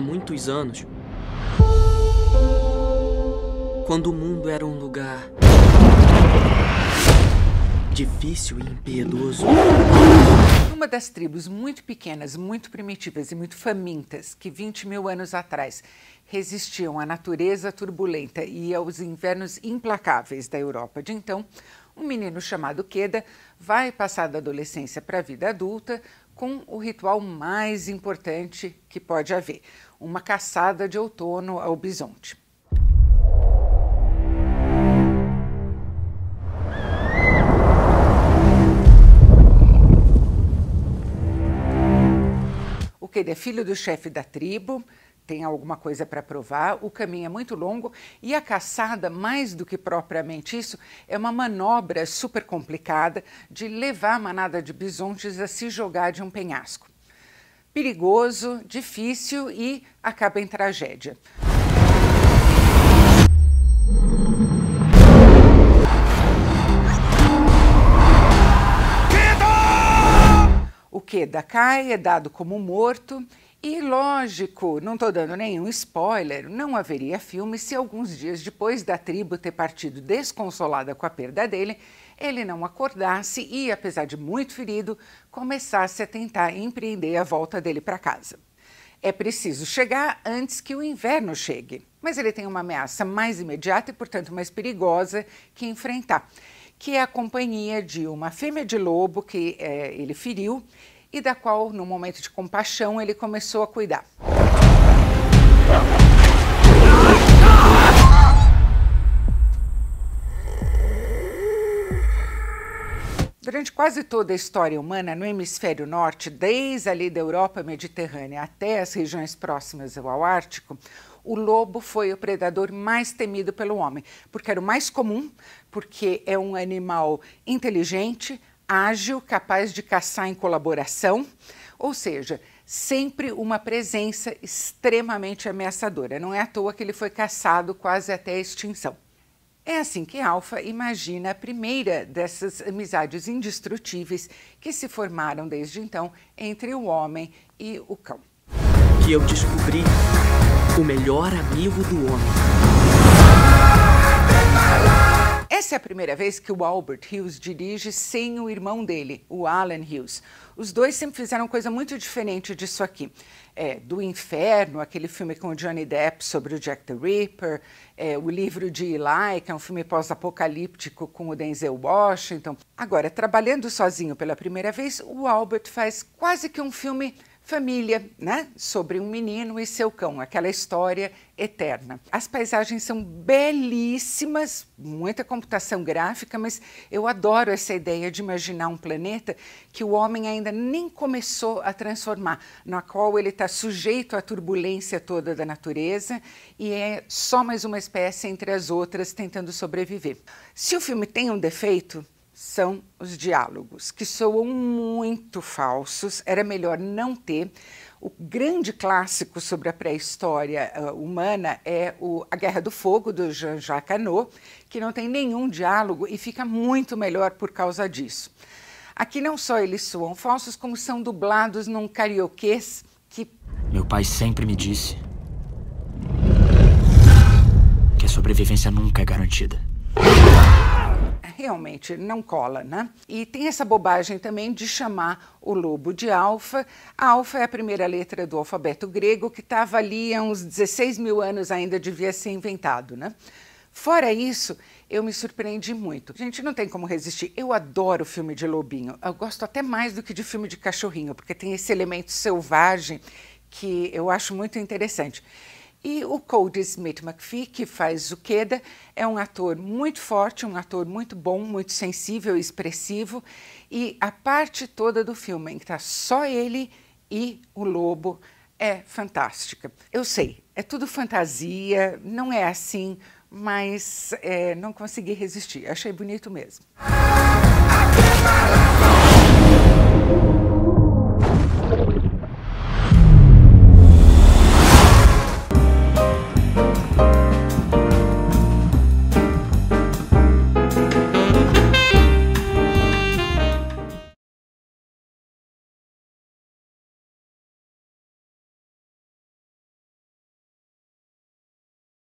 muitos anos, quando o mundo era um lugar difícil e impiedoso. Uma das tribos muito pequenas, muito primitivas e muito famintas que 20 mil anos atrás resistiam à natureza turbulenta e aos invernos implacáveis da Europa de então, um menino chamado Queda vai passar da adolescência para a vida adulta com o ritual mais importante que pode haver: uma caçada de outono ao bisonte. O que ele é filho do chefe da tribo, tem alguma coisa para provar, o caminho é muito longo e a caçada, mais do que propriamente isso, é uma manobra super complicada de levar a manada de bisontes a se jogar de um penhasco. Perigoso, difícil e acaba em tragédia. O Queda cai, é dado como morto e lógico, não estou dando nenhum spoiler, não haveria filme se alguns dias depois da tribo ter partido desconsolada com a perda dele, ele não acordasse e, apesar de muito ferido, começasse a tentar empreender a volta dele para casa. É preciso chegar antes que o inverno chegue, mas ele tem uma ameaça mais imediata e, portanto, mais perigosa que enfrentar, que é a companhia de uma fêmea de lobo que é, ele feriu e da qual, no momento de compaixão, ele começou a cuidar. Durante quase toda a história humana no hemisfério norte, desde ali da Europa mediterrânea até as regiões próximas ao Ártico, o lobo foi o predador mais temido pelo homem, porque era o mais comum, porque é um animal inteligente, ágil, capaz de caçar em colaboração, ou seja, sempre uma presença extremamente ameaçadora. Não é à toa que ele foi caçado quase até a extinção. É assim que Alfa imagina a primeira dessas amizades indestrutíveis que se formaram desde então entre o homem e o cão. Que eu descobri o melhor amigo do homem. Essa é a primeira vez que o Albert Hughes dirige sem o irmão dele, o Alan Hughes. Os dois sempre fizeram coisa muito diferente disso aqui. É, do Inferno, aquele filme com o Johnny Depp sobre o Jack the Ripper, é, o livro de Eli, que é um filme pós-apocalíptico com o Denzel Washington. Agora, trabalhando sozinho pela primeira vez, o Albert faz quase que um filme família, né? Sobre um menino e seu cão, aquela história eterna. As paisagens são belíssimas, muita computação gráfica, mas eu adoro essa ideia de imaginar um planeta que o homem ainda nem começou a transformar, na qual ele está sujeito à turbulência toda da natureza e é só mais uma espécie entre as outras tentando sobreviver. Se o filme tem um defeito, são os diálogos, que soam muito falsos, era melhor não ter. O grande clássico sobre a pré-história uh, humana é o A Guerra do Fogo, do Jean-Jacques Anot, que não tem nenhum diálogo e fica muito melhor por causa disso. Aqui não só eles soam falsos, como são dublados num karaokês que... Meu pai sempre me disse que a sobrevivência nunca é garantida realmente não cola, né? E tem essa bobagem também de chamar o lobo de alfa. A alfa é a primeira letra do alfabeto grego que estava ali há uns 16 mil anos ainda devia ser inventado, né? Fora isso, eu me surpreendi muito. Gente, não tem como resistir. Eu adoro filme de lobinho. Eu gosto até mais do que de filme de cachorrinho, porque tem esse elemento selvagem que eu acho muito interessante. E o Cody Smith McPhee, que faz o Queda, é um ator muito forte, um ator muito bom, muito sensível, expressivo. E a parte toda do filme, em que está só ele e o lobo, é fantástica. Eu sei, é tudo fantasia, não é assim, mas é, não consegui resistir. Achei bonito mesmo. I